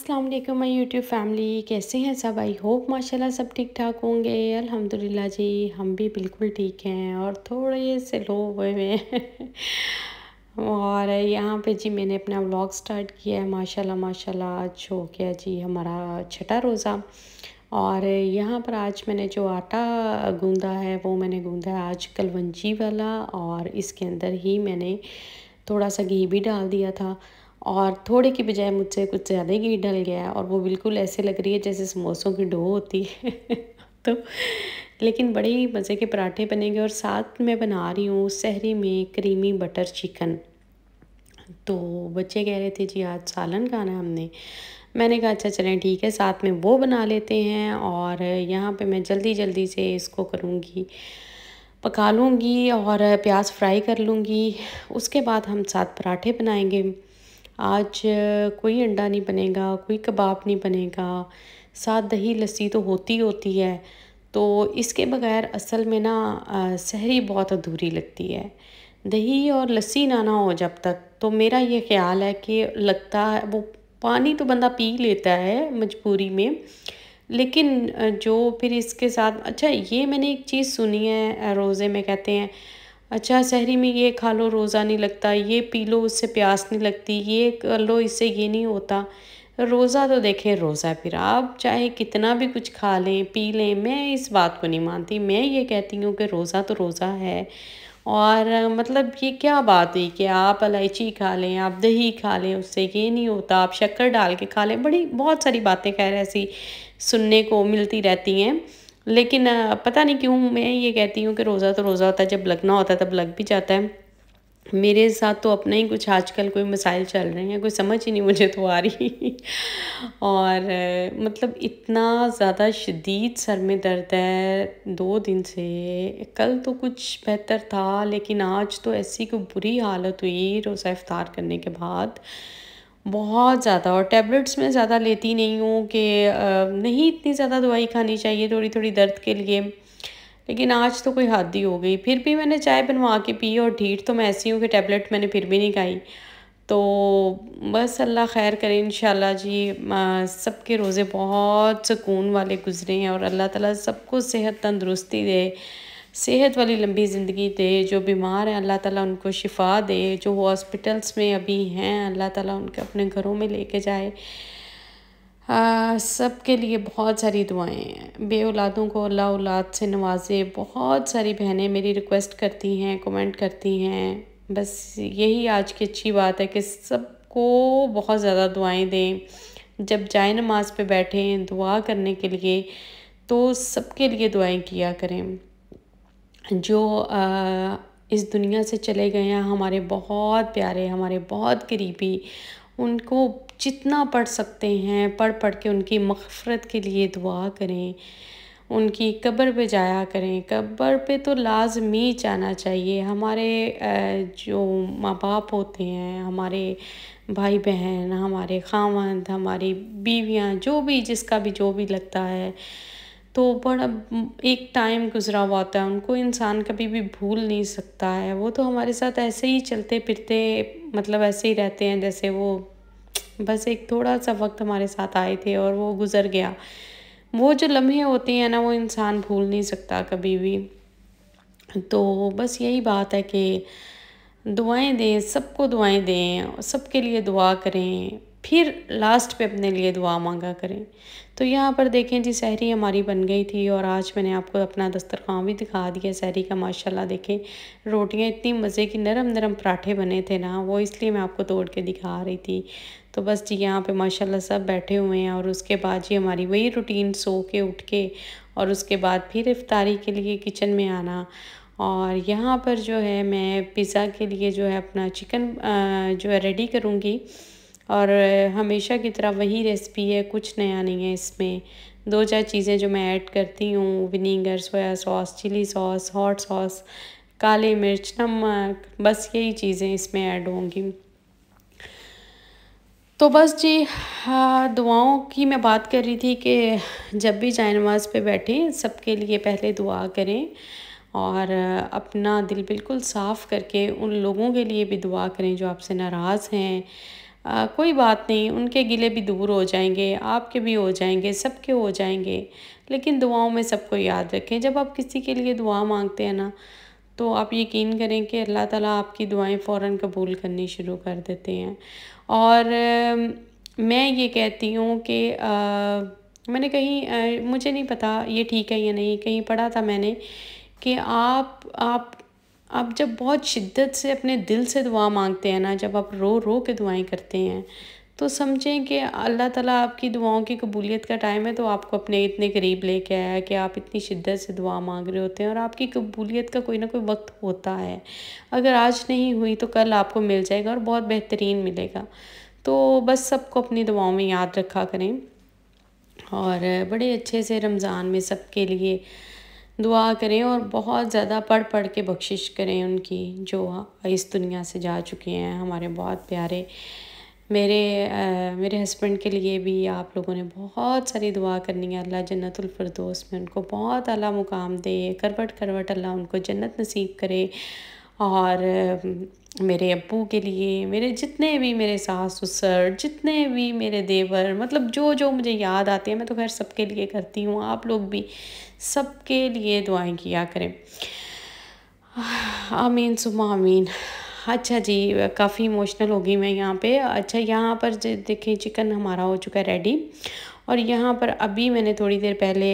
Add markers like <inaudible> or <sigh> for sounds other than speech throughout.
अस्सलाम वालेकुम my YouTube family कैसे हैं सब आई होप माशाल्लाह सब ठीक ठाक होंगे अल्हम्दुलिल्लाह जी हम भी बिल्कुल ठीक हैं और थोड़े से लो हुए हुए और यहाँ पे जी मैंने अपना व्लॉग स्टार्ट किया है माशाल्लाह माशाल्लाह आज हो गया जी हमारा छठा रोज़ा और यहाँ पर आज मैंने जो आटा गूँधा है वो मैंने गूँधा है आज कलवंजी वाला और इसके अंदर ही मैंने थोड़ा सा घी भी डाल दिया था और थोड़े की बजाय मुझसे कुछ ज़्यादा ही घी डल गया है और वो बिल्कुल ऐसे लग रही है जैसे समोसों की डो होती है <laughs> तो लेकिन बड़े ही मज़े के पराठे बनेंगे और साथ में बना रही हूँ सहरी में क्रीमी बटर चिकन तो बच्चे कह रहे थे जी आज सालन खाना हमने मैंने कहा अच्छा चलें ठीक है साथ में वो बना लेते हैं और यहाँ पे मैं जल्दी जल्दी से इसको करूँगी पका लूँगी और प्याज फ्राई कर लूँगी उसके बाद हम साथ पराठे बनाएंगे आज कोई अंडा नहीं बनेगा कोई कबाब नहीं बनेगा साथ दही लस्सी तो होती होती है तो इसके बगैर असल में ना सहरी बहुत अधूरी लगती है दही और लस्सी ना ना हो जब तक तो मेरा ये ख्याल है कि लगता है वो पानी तो बंदा पी लेता है मजबूरी में लेकिन जो फिर इसके साथ अच्छा ये मैंने एक चीज़ सुनी है रोज़े में कहते हैं अच्छा शहरी में ये खा लो रोज़ा नहीं लगता ये पी लो उससे प्यास नहीं लगती ये कर लो इससे ये नहीं होता रोज़ा तो देखें रोज़ा फिर आप चाहे कितना भी कुछ खा लें पी लें मैं इस बात को नहीं मानती मैं ये कहती हूँ कि रोज़ा तो रोज़ा है और मतलब ये क्या बात हुई कि आप इलायची खा लें आप दही खा लें उससे ये नहीं होता आप शक्कर डाल के खा लें बड़ी बहुत सारी बातें खैर ऐसी सुनने को मिलती रहती हैं लेकिन पता नहीं क्यों मैं ये कहती हूँ कि रोज़ा तो रोज़ा होता है जब लगना होता है तब लग भी जाता है मेरे साथ तो अपने ही कुछ आजकल कोई मसाइल चल रहे हैं कोई समझ ही नहीं मुझे तो आ रही और मतलब इतना ज़्यादा शदीद सर में दर्द है दो दिन से कल तो कुछ बेहतर था लेकिन आज तो ऐसी कोई बुरी हालत हुई रोज़ा इफ्तार करने के बाद बहुत ज़्यादा और टैबलेट्स मैं ज़्यादा लेती नहीं हूँ कि नहीं इतनी ज़्यादा दवाई खानी चाहिए थोड़ी थोड़ी दर्द के लिए लेकिन आज तो कोई हद ही हो गई फिर भी मैंने चाय बनवा के पी और ढीठ तो मैं ऐसी हूँ कि टैबलेट मैंने फिर भी नहीं खाई तो बस अल्लाह खैर करे इन जी सबके रोज़े बहुत सुकून वाले गुजरे हैं और अल्लाह ताला सबको सेहत तंदरुस्ती दे सेहत वाली लंबी ज़िंदगी दे जो बीमार हैं अल्लाह ताला उनको शिफा दे जो हॉस्पिटल्स में अभी हैं अल्लाह ताला उनके अपने घरों में लेके जाए सब के लिए बहुत सारी दुआएं बे औलादों को अल्लाह औलाद से नवाजे बहुत सारी बहनें मेरी रिक्वेस्ट करती हैं कमेंट करती हैं बस यही आज की अच्छी बात है कि सबको बहुत ज़्यादा दुआएँ दें जब जाए नमाज पर बैठें दुआ करने के लिए तो सबके लिए दुआएं किया करें जो आ, इस दुनिया से चले गए हैं हमारे बहुत प्यारे हमारे बहुत करीबी उनको जितना पढ़ सकते हैं पढ़ पढ़ के उनकी मफ़रत के लिए दुआ करें उनकी कब्र पे जाया करें कब्र पे तो लाजमी जाना चाहिए हमारे जो माँ बाप होते हैं हमारे भाई बहन हमारे खावंद हमारी बीवियाँ जो भी जिसका भी जो भी लगता है तो बड़ा एक टाइम गुज़रा हुआ होता है उनको इंसान कभी भी भूल नहीं सकता है वो तो हमारे साथ ऐसे ही चलते फिरते मतलब ऐसे ही रहते हैं जैसे वो बस एक थोड़ा सा वक्त हमारे साथ आए थे और वो गुज़र गया वो जो लम्हे होते हैं ना वो इंसान भूल नहीं सकता कभी भी तो बस यही बात है कि दुआएं दें सबको दुआएं दें सबके लिए दुआ करें फिर लास्ट पे अपने लिए दुआ मांगा करें तो यहाँ पर देखें जी सहरी हमारी बन गई थी और आज मैंने आपको अपना दस्तरखान भी दिखा दिया सहरी का माशाल्लाह देखें रोटियाँ इतनी मज़े की नरम नरम पराठे बने थे ना वो इसलिए मैं आपको तोड़ के दिखा रही थी तो बस जी यहाँ पे माशाल्लाह सब बैठे हुए हैं और उसके बाद जी हमारी वही रूटीन सो के उठ के और उसके बाद फिर इफ्तारी के लिए किचन में आना और यहाँ पर जो है मैं पिज़्ज़ा के लिए जो है अपना चिकन जो है रेडी करूँगी और हमेशा की तरह वही रेसिपी है कुछ नया नहीं है इसमें दो चार चीज़ें जो मैं ऐड करती हूँ vinegar soya sauce chilli sauce hot sauce काले मिर्च नमक बस यही चीज़ें इसमें ऐड होंगी तो बस जी हाँ दुआओं की मैं बात कर रही थी कि जब भी जाए नमाज पर बैठें सबके लिए पहले दुआ करें और अपना दिल बिल्कुल साफ़ करके उन लोगों के लिए भी दुआ करें जो आपसे नाराज़ हैं आ, कोई बात नहीं उनके गिले भी दूर हो जाएंगे आपके भी हो जाएंगे सबके हो जाएंगे लेकिन दुआओं में सबको याद रखें जब आप किसी के लिए दुआ मांगते हैं ना तो आप यकीन करें कि अल्लाह ताला आपकी दुआएं फ़ौर कबूल करनी शुरू कर देते हैं और मैं ये कहती हूँ कि मैंने कहीं आ, मुझे नहीं पता ये ठीक है या नहीं कहीं पढ़ा था मैंने कि आप आप आप जब बहुत शिद्दत से अपने दिल से दुआ मांगते हैं ना जब आप रो रो के दुआएं करते हैं तो समझें कि अल्लाह ताला आपकी दुआओं की कबूलियत का टाइम है तो आपको अपने इतने करीब लेके आया है कि आप इतनी शिद्दत से दुआ मांग रहे होते हैं और आपकी कबूलियत का कोई ना कोई वक्त होता है अगर आज नहीं हुई तो कल आपको मिल जाएगा और बहुत बेहतरीन मिलेगा तो बस सबको अपनी दुआओं में याद रखा करें और बड़े अच्छे से रमज़ान में सबके लिए दुआ करें और बहुत ज़्यादा पढ़ पढ़ के बख्शिश करें उनकी जो इस दुनिया से जा चुके हैं हमारे बहुत प्यारे मेरे आ, मेरे हस्बैंड के लिए भी आप लोगों ने बहुत सारी दुआ करनी है अल्लाह जन्नतफरदोस में उनको बहुत अला मुकाम दे करवट करवट अल्लाह उनको जन्नत नसीब करे और मेरे अबू के लिए मेरे जितने भी मेरे सास ससुर जितने भी मेरे देवर मतलब जो जो मुझे याद आते हैं मैं तो खैर सबके लिए करती हूँ आप लोग भी सबके लिए दुआएं किया करें आमीन सुम आमीन अच्छा जी काफ़ी इमोशनल होगी मैं यहाँ पे अच्छा यहाँ पर देखें चिकन हमारा हो चुका है रेडी और यहाँ पर अभी मैंने थोड़ी देर पहले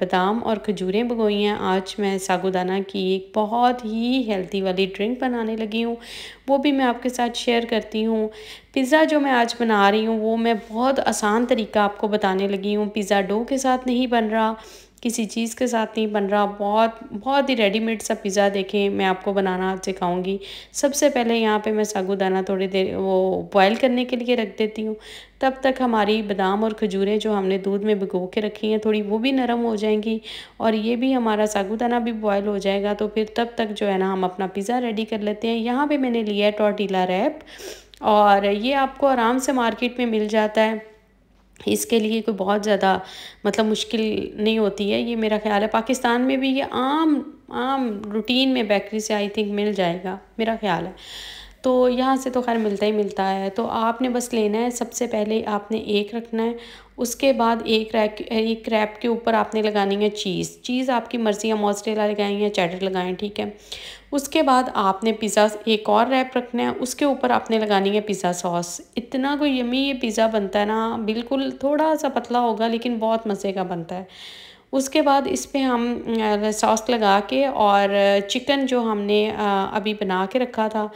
बादाम और खजूरें भगोई हैं आज मैं सागुदाना की एक बहुत ही हेल्थी वाली ड्रिंक बनाने लगी हूँ वो भी मैं आपके साथ शेयर करती हूँ पिज़्ज़ा जो मैं आज बना रही हूँ वो मैं बहुत आसान तरीका आपको बताने लगी हूँ पिज़्ज़ा डो के साथ नहीं बन रहा किसी चीज़ के साथ नहीं बन रहा बहुत बहुत ही रेडीमेड सा पिज़्ज़ा देखें मैं आपको बनाना सिखाऊंगी सबसे पहले यहाँ पे मैं सागुदाना थोड़ी देर वो बॉयल करने के लिए रख देती हूँ तब तक हमारी बादाम और खजूरें जो हमने दूध में भिगो के रखी हैं थोड़ी वो भी नरम हो जाएंगी और ये भी हमारा सागुदाना भी बॉयल हो जाएगा तो फिर तब तक जो है ना हम अपना पिज़्ज़ा रेडी कर लेते हैं यहाँ पर मैंने लिया है टॉटीला रैप और ये आपको आराम से मार्केट में मिल जाता है इसके लिए कोई बहुत ज़्यादा मतलब मुश्किल नहीं होती है ये मेरा ख्याल है पाकिस्तान में भी ये आम आम रूटीन में बेकरी से आई थिंक मिल जाएगा मेरा ख्याल है तो यहाँ से तो खैर मिलता ही मिलता है तो आपने बस लेना है सबसे पहले आपने एक रखना है उसके बाद एक रैक एक रैप के ऊपर आपने लगानी है चीज़ चीज़ आपकी मर्ज़ी है मोजरेला लगाएं या चैटर लगाएं ठीक है उसके बाद आपने पिज़्ज़ा एक और रैप रखना है उसके ऊपर आपने लगानी है पिज़्ज़ा सॉस इतना कोई यमी ये पिज़्ज़ा बनता है ना बिल्कुल थोड़ा सा पतला होगा लेकिन बहुत मज़े का बनता है उसके बाद इस पर हम सॉस लगा के और चिकन जो हमने अभी बना के रखा था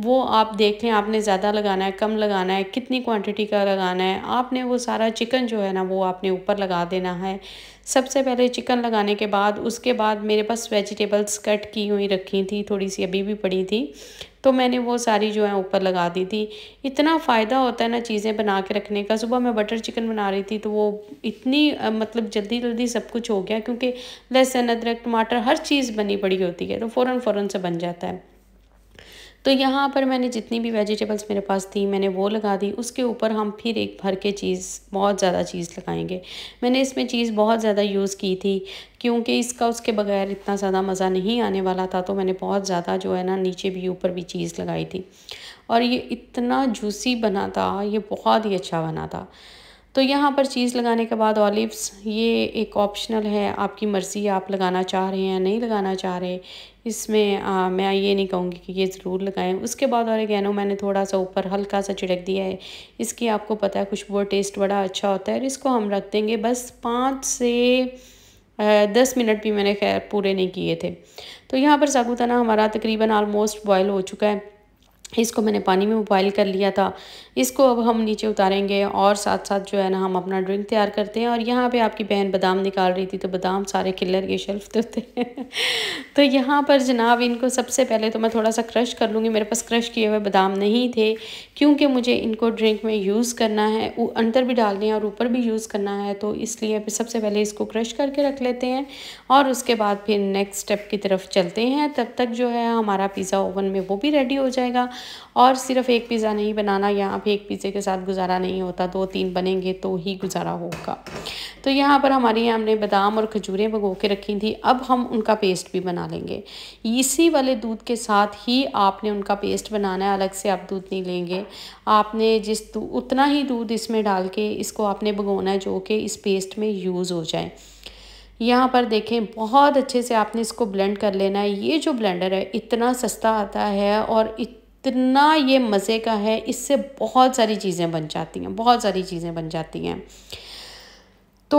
वो आप देख लें आपने ज़्यादा लगाना है कम लगाना है कितनी क्वांटिटी का लगाना है आपने वो सारा चिकन जो है ना वो आपने ऊपर लगा देना है सबसे पहले चिकन लगाने के बाद उसके बाद मेरे पास वेजिटेबल्स कट की हुई रखी थी थोड़ी सी अभी भी पड़ी थी तो मैंने वो सारी जो है ऊपर लगा दी थी इतना फ़ायदा होता है ना चीज़ें बना के रखने का सुबह मैं बटर चिकन बना रही थी तो वो इतनी मतलब जल्दी जल्दी सब कुछ हो गया क्योंकि लहसुन अदरक टमाटर हर चीज़ बनी पड़ी होती है तो फ़ौरन फ़ौरन से बन जाता है तो यहाँ पर मैंने जितनी भी वेजिटेबल्स मेरे पास थी मैंने वो लगा दी उसके ऊपर हम फिर एक भर के चीज़ बहुत ज़्यादा चीज़ लगाएंगे मैंने इसमें चीज़ बहुत ज़्यादा यूज़ की थी क्योंकि इसका उसके बगैर इतना ज़्यादा मज़ा नहीं आने वाला था तो मैंने बहुत ज़्यादा जो है ना नीचे भी ऊपर भी चीज़ लगाई थी और ये इतना जूसी बना था ये बहुत ही अच्छा बना था तो यहाँ पर चीज़ लगाने के बाद ऑलिव्स ये एक ऑप्शनल है आपकी मर्ज़ी आप लगाना चाह रहे हैं नहीं लगाना चाह रहे इसमें आ, मैं ये नहीं कहूँगी कि ये ज़रूर लगाएं उसके बाद और गहनों मैंने थोड़ा सा ऊपर हल्का सा छिड़क दिया है इसकी आपको पता है खुशबू और टेस्ट बड़ा अच्छा होता है और इसको हम रख देंगे बस पाँच से दस मिनट भी मैंने खैर पूरे नहीं किए थे तो यहाँ पर साबुताना हमारा तकरीबन आलमोस्ट बॉयल हो चुका है इसको मैंने पानी में बॉयल कर लिया था इसको अब हम नीचे उतारेंगे और साथ साथ जो है ना हम अपना ड्रिंक तैयार करते हैं और यहाँ पे आपकी बहन बादाम निकाल रही थी तो बादाम सारे किलर के शेल्फ तो थे तो यहाँ पर जनाब इनको सबसे पहले तो मैं थोड़ा सा क्रश कर लूँगी मेरे पास क्रश किए हुए बादाम नहीं थे क्योंकि मुझे इनको ड्रिंक में यूज़ करना है अंदर भी डालने हैं और ऊपर भी यूज़ करना है तो इसलिए फिर सबसे पहले इसको क्रश करके रख लेते हैं और उसके बाद फिर नेक्स्ट स्टेप की तरफ चलते हैं तब तक जो है हमारा पिज़्ज़ा ओवन में वो भी रेडी हो जाएगा और सिर्फ एक पिज़्ज़ा नहीं बनाना यहाँ पे एक पिज़्ज़े के साथ गुजारा नहीं होता दो तीन बनेंगे तो ही गुजारा होगा तो यहाँ पर हमारे यहाँ हमने बादाम और खजूरें भगो के रखी थी अब हम उनका पेस्ट भी बना लेंगे इसी वाले दूध के साथ ही आपने उनका पेस्ट बनाना है अलग से आप दूध नहीं लेंगे आपने जिस उतना ही दूध इसमें डाल के इसको आपने भगोना है जो कि इस पेस्ट में यूज़ हो जाए यहाँ पर देखें बहुत अच्छे से आपने इसको ब्लेंड कर लेना है ये जो ब्लेंडर है इतना सस्ता आता है और इत कितना ये मज़े का है इससे बहुत सारी चीज़ें बन जाती हैं बहुत सारी चीज़ें बन जाती हैं तो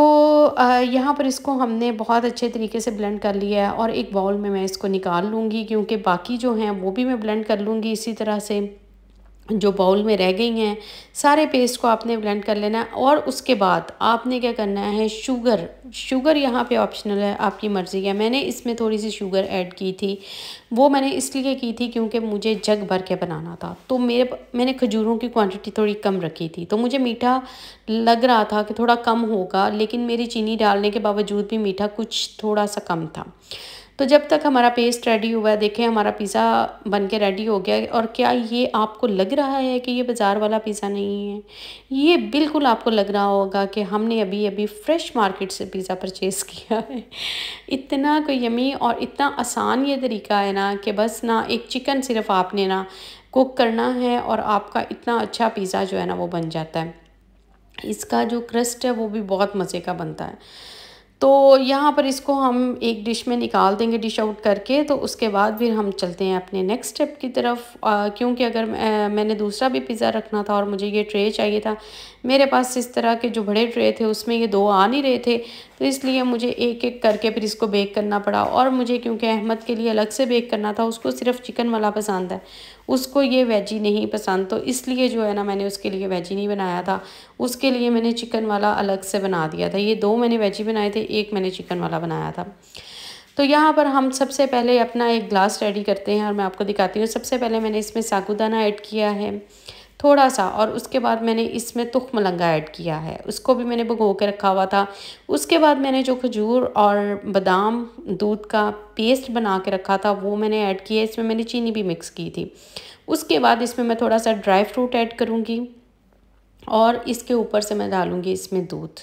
यहाँ पर इसको हमने बहुत अच्छे तरीके से ब्लेंड कर लिया है और एक बाउल में मैं इसको निकाल लूँगी क्योंकि बाकी जो हैं वो भी मैं ब्लेंड कर लूँगी इसी तरह से जो बाउल में रह गई हैं सारे पेस्ट को आपने ब्लेंड कर लेना है और उसके बाद आपने क्या करना है शुगर शुगर यहाँ पे ऑप्शनल है आपकी मर्ज़ी है मैंने इसमें थोड़ी सी शुगर ऐड की थी वो मैंने इसलिए की थी क्योंकि मुझे जग भर के बनाना था तो मेरे मैंने खजूरों की क्वांटिटी थोड़ी कम रखी थी तो मुझे मीठा लग रहा था कि थोड़ा कम होगा लेकिन मेरी चीनी डालने के बावजूद भी मीठा कुछ थोड़ा सा कम था तो जब तक हमारा पेस्ट रेडी हुआ है देखें हमारा पिज़्ज़ा बन के रेडी हो गया है और क्या ये आपको लग रहा है कि ये बाज़ार वाला पिज़्ज़ा नहीं है ये बिल्कुल आपको लग रहा होगा कि हमने अभी अभी फ़्रेश मार्केट से पिज़्ज़ा परचेज़ किया है इतना कोई यमी और इतना आसान ये तरीका है ना कि बस ना एक चिकन सिर्फ आपने ना कुक करना है और आपका इतना अच्छा पिज़्ज़ा जो है ना वो बन जाता है इसका जो क्रस्ट है वो भी बहुत मज़े का बनता है तो यहाँ पर इसको हम एक डिश में निकाल देंगे डिश आउट करके तो उसके बाद फिर हम चलते हैं अपने नेक्स्ट स्टेप की तरफ क्योंकि अगर आ, मैंने दूसरा भी पिज़्ज़ा रखना था और मुझे ये ट्रे चाहिए था मेरे पास इस तरह के जो बड़े ट्रे थे उसमें ये दो आ नहीं रहे थे तो इसलिए मुझे एक एक करके फिर इसको बेक करना पड़ा और मुझे क्योंकि अहमद के लिए अलग से बेक करना था उसको सिर्फ चिकन वाला पसंद है उसको ये वेजी नहीं पसंद तो इसलिए जो है ना मैंने उसके लिए वेजी नहीं बनाया था उसके लिए मैंने चिकन वाला अलग से बना दिया था ये दो मैंने वेजी बनाए थे एक मैंने चिकन वाला बनाया था तो यहाँ पर हम सबसे पहले अपना एक ग्लास रेडी करते हैं और मैं आपको दिखाती हूँ सबसे पहले मैंने इसमें सागुदाना ऐड किया है थोड़ा सा और उसके बाद मैंने इसमें तुख मलंगा ऐड किया है उसको भी मैंने भगो के रखा हुआ था उसके बाद मैंने जो खजूर और बादाम दूध का पेस्ट बना के रखा था वो मैंने ऐड किया इसमें मैंने चीनी भी मिक्स की थी उसके बाद इसमें मैं थोड़ा सा ड्राई फ्रूट ऐड करूँगी और इसके ऊपर से मैं डालूँगी इसमें दूध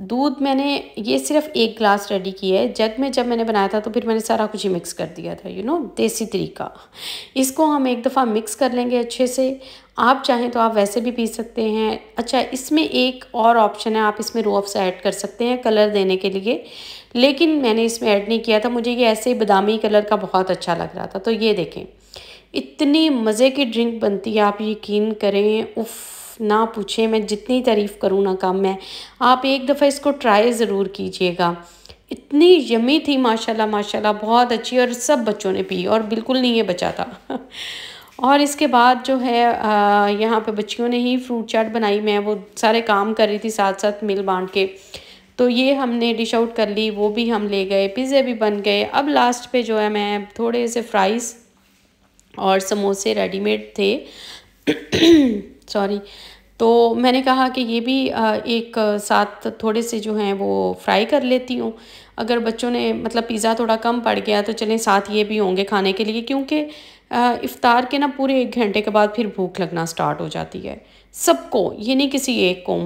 दूध मैंने ये सिर्फ एक ग्लास रेडी किया है जग में जब मैंने बनाया था तो फिर मैंने सारा कुछ ही मिक्स कर दिया था यू नो देसी तरीका इसको हम एक दफ़ा मिक्स कर लेंगे अच्छे से आप चाहें तो आप वैसे भी पी सकते हैं अच्छा इसमें एक और ऑप्शन है आप इसमें रोअ ऐड कर सकते हैं कलर देने के लिए लेकिन मैंने इसमें ऐड नहीं किया था मुझे ये ऐसे बदामी कलर का बहुत अच्छा लग रहा था तो ये देखें इतनी मज़े की ड्रिंक बनती है आप यकीन करें उफ़ ना पूछें मैं जितनी तारीफ़ करूँ ना कम है आप एक दफ़ा इसको ट्राई ज़रूर कीजिएगा इतनी यमी थी माशाल्लाह माशाल्लाह बहुत अच्छी और सब बच्चों ने पी और बिल्कुल नहीं ये बचा था <laughs> और इसके बाद जो है यहाँ पे बच्चियों ने ही फ्रूट चाट बनाई मैं वो सारे काम कर रही थी साथ साथ मिल बांट के तो ये हमने डिश आउट कर ली वो भी हम ले गए पिज़्ज़े भी बन गए अब लास्ट पे जो है मैं थोड़े से फ्राइज़ और समोसे रेडीमेड थे <clears throat> सॉरी तो मैंने कहा कि ये भी एक साथ थोड़े से जो हैं वो फ्राई कर लेती हूँ अगर बच्चों ने मतलब पिज़्ज़ा थोड़ा कम पड़ गया तो चलें साथ ये भी होंगे खाने के लिए क्योंकि इफ़ार के ना पूरे एक घंटे के बाद फिर भूख लगना स्टार्ट हो जाती है सबको ये नहीं किसी एक को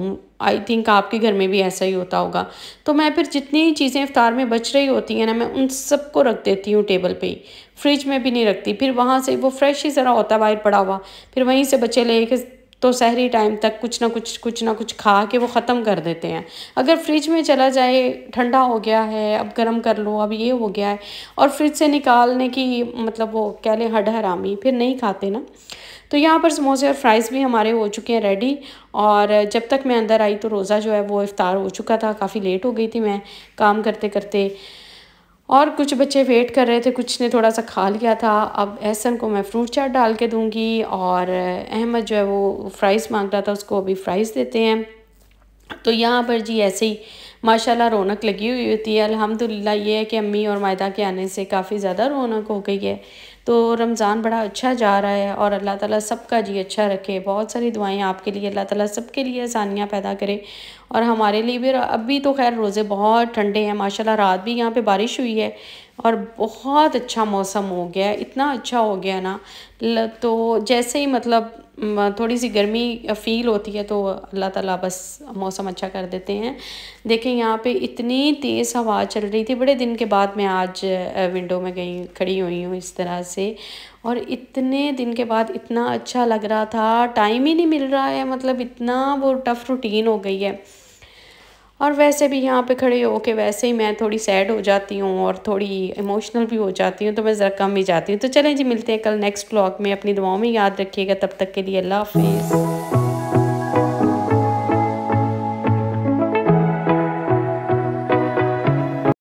आई थिंक आपके घर में भी ऐसा ही होता होगा तो मैं फिर जितनी चीज़ें इफ़ार में बच रही होती हैं ना मैं उन सबको रख देती हूँ टेबल पे फ्रिज में भी नहीं रखती फिर वहाँ से वो फ्रेश ही ज़रा होता है बाहर पड़ा हुआ फिर वहीं से बच्चे ले तो शहरी टाइम तक कुछ ना कुछ कुछ ना कुछ खा के वो ख़त्म कर देते हैं अगर फ्रिज में चला जाए ठंडा हो गया है अब गर्म कर लो अब ये हो गया है और फ्रिज से निकालने की मतलब वो कह लें हड हरामी फिर नहीं खाते ना तो यहाँ पर समोसे और फ्राइज़ भी हमारे हो चुके हैं रेडी और जब तक मैं अंदर आई तो रोज़ा जो है वो इफ़ार हो चुका था काफ़ी लेट हो गई थी मैं काम करते करते और कुछ बच्चे वेट कर रहे थे कुछ ने थोड़ा सा खा लिया था अब एहसन को मैं फ्रूट चाट डाल के दूँगी और अहमद जो है वो फ्राइज़ मांग रहा था उसको अभी फ्राइज़ देते हैं तो यहाँ पर जी ऐसे ही माशाला रौनक लगी हुई होती है अलहमदिल्ला ये है कि अम्मी और मायदा के आने से काफ़ी ज़्यादा रौनक हो गई है तो रमज़ान बड़ा अच्छा जा रहा है और अल्लाह ताला सबका जी अच्छा रखे बहुत सारी दुआएं आपके लिए अल्लाह ताला सबके लिए आसानियाँ पैदा करे और हमारे लिए भी अभी तो खैर रोज़े बहुत ठंडे हैं माशाल्लाह रात भी यहाँ पे बारिश हुई है और बहुत अच्छा मौसम हो गया इतना अच्छा हो गया ना तो जैसे ही मतलब थोड़ी सी गर्मी फील होती है तो अल्लाह ताला बस मौसम अच्छा कर देते हैं देखें यहाँ पे इतनी तेज़ हवा चल रही थी बड़े दिन के बाद मैं आज विंडो में गई खड़ी हुई हूँ इस तरह से और इतने दिन के बाद इतना अच्छा लग रहा था टाइम ही नहीं मिल रहा है मतलब इतना वो टफ़ रूटीन हो गई है और वैसे भी यहाँ पे खड़े हो के वैसे ही मैं थोड़ी सैड हो जाती हूँ और थोड़ी इमोशनल भी हो जाती हूँ तो मैं ज़रा कम ही जाती हूँ तो चलें जी मिलते हैं कल नेक्स्ट ब्लॉग में अपनी दुआओं में याद रखिएगा तब तक के लिए अल्लाह हाफिज़